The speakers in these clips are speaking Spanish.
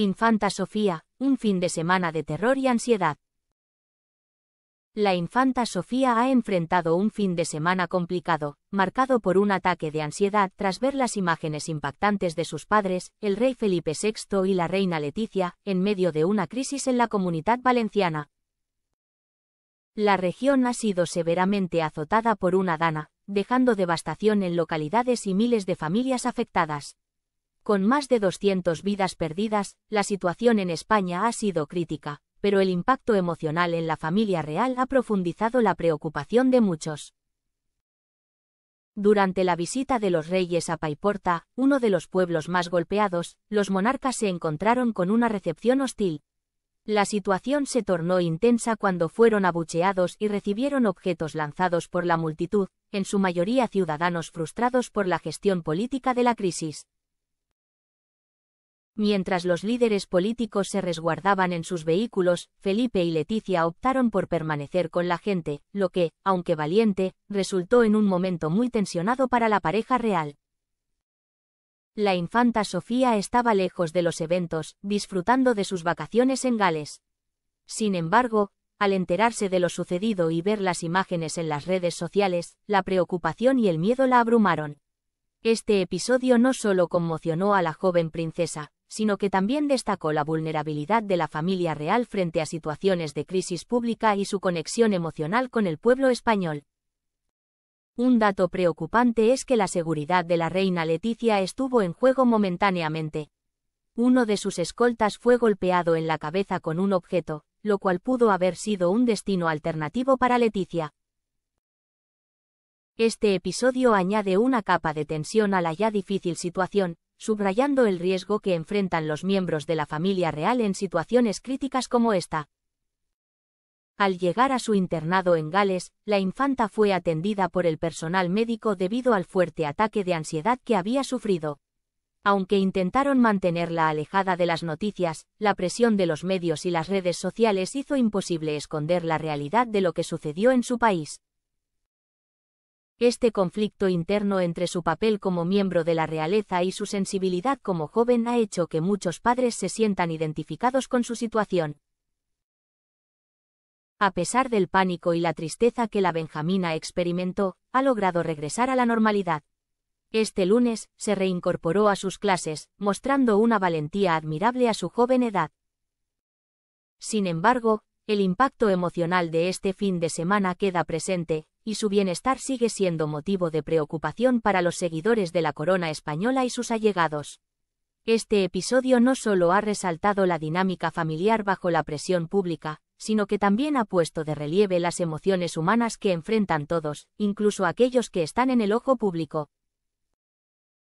Infanta Sofía, un fin de semana de terror y ansiedad. La infanta Sofía ha enfrentado un fin de semana complicado, marcado por un ataque de ansiedad tras ver las imágenes impactantes de sus padres, el rey Felipe VI y la reina Leticia, en medio de una crisis en la comunidad valenciana. La región ha sido severamente azotada por una dana, dejando devastación en localidades y miles de familias afectadas. Con más de 200 vidas perdidas, la situación en España ha sido crítica, pero el impacto emocional en la familia real ha profundizado la preocupación de muchos. Durante la visita de los reyes a Paiporta, uno de los pueblos más golpeados, los monarcas se encontraron con una recepción hostil. La situación se tornó intensa cuando fueron abucheados y recibieron objetos lanzados por la multitud, en su mayoría ciudadanos frustrados por la gestión política de la crisis. Mientras los líderes políticos se resguardaban en sus vehículos, Felipe y Leticia optaron por permanecer con la gente, lo que, aunque valiente, resultó en un momento muy tensionado para la pareja real. La infanta Sofía estaba lejos de los eventos, disfrutando de sus vacaciones en Gales. Sin embargo, al enterarse de lo sucedido y ver las imágenes en las redes sociales, la preocupación y el miedo la abrumaron. Este episodio no solo conmocionó a la joven princesa, sino que también destacó la vulnerabilidad de la familia real frente a situaciones de crisis pública y su conexión emocional con el pueblo español. Un dato preocupante es que la seguridad de la reina Leticia estuvo en juego momentáneamente. Uno de sus escoltas fue golpeado en la cabeza con un objeto, lo cual pudo haber sido un destino alternativo para Leticia. Este episodio añade una capa de tensión a la ya difícil situación, subrayando el riesgo que enfrentan los miembros de la familia real en situaciones críticas como esta. Al llegar a su internado en Gales, la infanta fue atendida por el personal médico debido al fuerte ataque de ansiedad que había sufrido. Aunque intentaron mantenerla alejada de las noticias, la presión de los medios y las redes sociales hizo imposible esconder la realidad de lo que sucedió en su país. Este conflicto interno entre su papel como miembro de la realeza y su sensibilidad como joven ha hecho que muchos padres se sientan identificados con su situación. A pesar del pánico y la tristeza que la Benjamina experimentó, ha logrado regresar a la normalidad. Este lunes, se reincorporó a sus clases, mostrando una valentía admirable a su joven edad. Sin embargo, el impacto emocional de este fin de semana queda presente, y su bienestar sigue siendo motivo de preocupación para los seguidores de la corona española y sus allegados. Este episodio no solo ha resaltado la dinámica familiar bajo la presión pública, sino que también ha puesto de relieve las emociones humanas que enfrentan todos, incluso aquellos que están en el ojo público.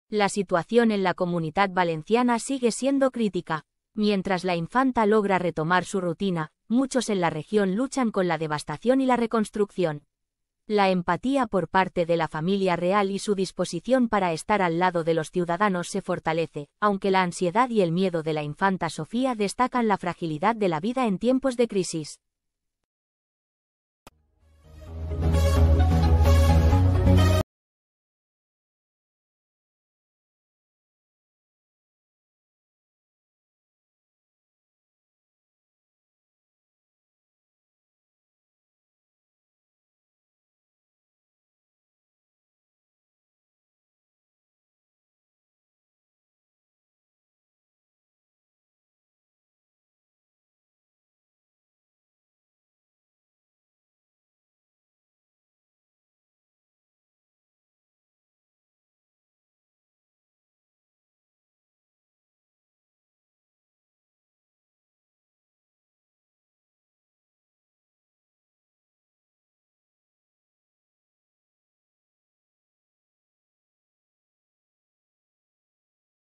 La situación en la comunidad valenciana sigue siendo crítica. Mientras la infanta logra retomar su rutina, muchos en la región luchan con la devastación y la reconstrucción la empatía por parte de la familia real y su disposición para estar al lado de los ciudadanos se fortalece, aunque la ansiedad y el miedo de la infanta Sofía destacan la fragilidad de la vida en tiempos de crisis.